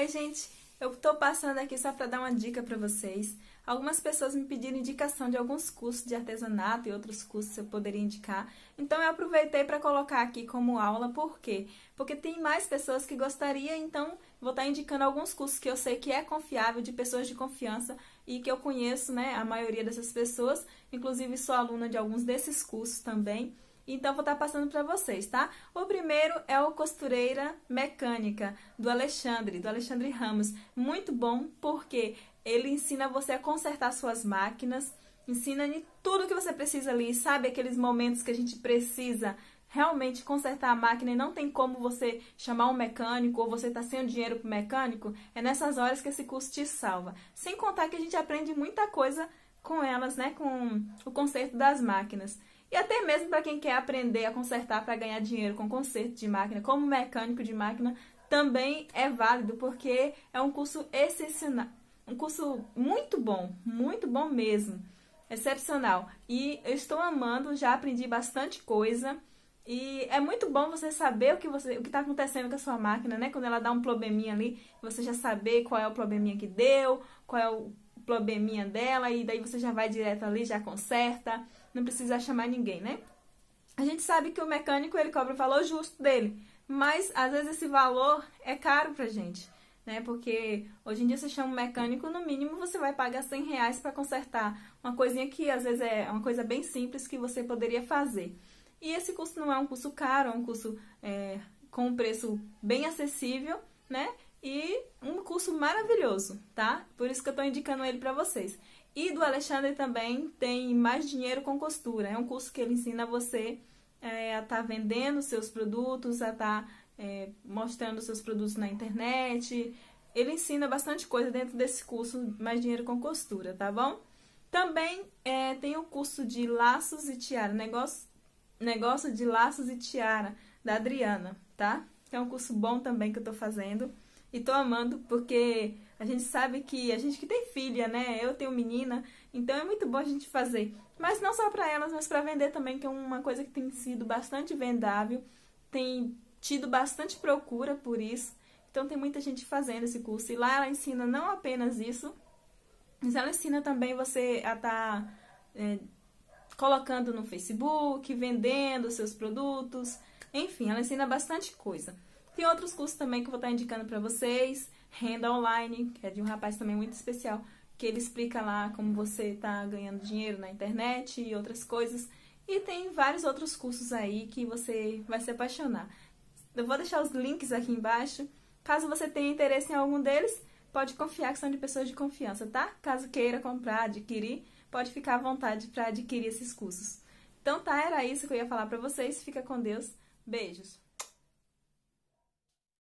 Oi, gente! Eu estou passando aqui só para dar uma dica para vocês. Algumas pessoas me pediram indicação de alguns cursos de artesanato e outros cursos eu poderia indicar. Então eu aproveitei para colocar aqui como aula, por quê? Porque tem mais pessoas que gostaria, então vou estar tá indicando alguns cursos que eu sei que é confiável, de pessoas de confiança e que eu conheço, né, a maioria dessas pessoas. Inclusive sou aluna de alguns desses cursos também. Então vou estar passando para vocês, tá? O primeiro é o Costureira Mecânica do Alexandre, do Alexandre Ramos. Muito bom porque ele ensina você a consertar suas máquinas, ensina tudo que você precisa ali, sabe aqueles momentos que a gente precisa realmente consertar a máquina e não tem como você chamar um mecânico ou você está sem o dinheiro para o mecânico, é nessas horas que esse curso te salva. Sem contar que a gente aprende muita coisa com elas, né? Com o conserto das máquinas e até mesmo para quem quer aprender a consertar para ganhar dinheiro com conserto de máquina, como mecânico de máquina, também é válido, porque é um curso excepcional, um curso muito bom, muito bom mesmo, excepcional. E eu estou amando, já aprendi bastante coisa. E é muito bom você saber o que você, o que está acontecendo com a sua máquina, né? Quando ela dá um probleminha ali, você já saber qual é o probleminha que deu, qual é o probleminha dela e daí você já vai direto ali, já conserta, não precisa chamar ninguém, né? A gente sabe que o mecânico ele cobra o valor justo dele, mas às vezes esse valor é caro pra gente, né? Porque hoje em dia você chama um mecânico, no mínimo você vai pagar 100 reais para consertar uma coisinha que às vezes é uma coisa bem simples que você poderia fazer. E esse curso não é um curso caro, é um curso é, com um preço bem acessível, né? E um curso maravilhoso, tá? Por isso que eu tô indicando ele para vocês. E do Alexandre também tem Mais Dinheiro com Costura. É um curso que ele ensina você é, a estar tá vendendo seus produtos, a estar tá, é, mostrando seus produtos na internet. Ele ensina bastante coisa dentro desse curso Mais Dinheiro com Costura, tá bom? Também é, tem o curso de Laços e Tiara, negócio, negócio de Laços e Tiara, da Adriana, tá? é um curso bom também que eu tô fazendo e tô amando porque a gente sabe que a gente que tem filha, né? Eu tenho menina, então é muito bom a gente fazer. Mas não só para elas, mas para vender também, que é uma coisa que tem sido bastante vendável, tem tido bastante procura por isso. Então tem muita gente fazendo esse curso e lá ela ensina não apenas isso, mas ela ensina também você a estar tá, é, colocando no Facebook, vendendo seus produtos, enfim, ela ensina bastante coisa. Tem outros cursos também que eu vou estar indicando para vocês. Renda Online, que é de um rapaz também muito especial, que ele explica lá como você está ganhando dinheiro na internet e outras coisas. E tem vários outros cursos aí que você vai se apaixonar. Eu vou deixar os links aqui embaixo. Caso você tenha interesse em algum deles, pode confiar que são de pessoas de confiança, tá? Caso queira comprar, adquirir, pode ficar à vontade para adquirir esses cursos. Então tá, era é isso que eu ia falar para vocês. Fica com Deus. Beijos.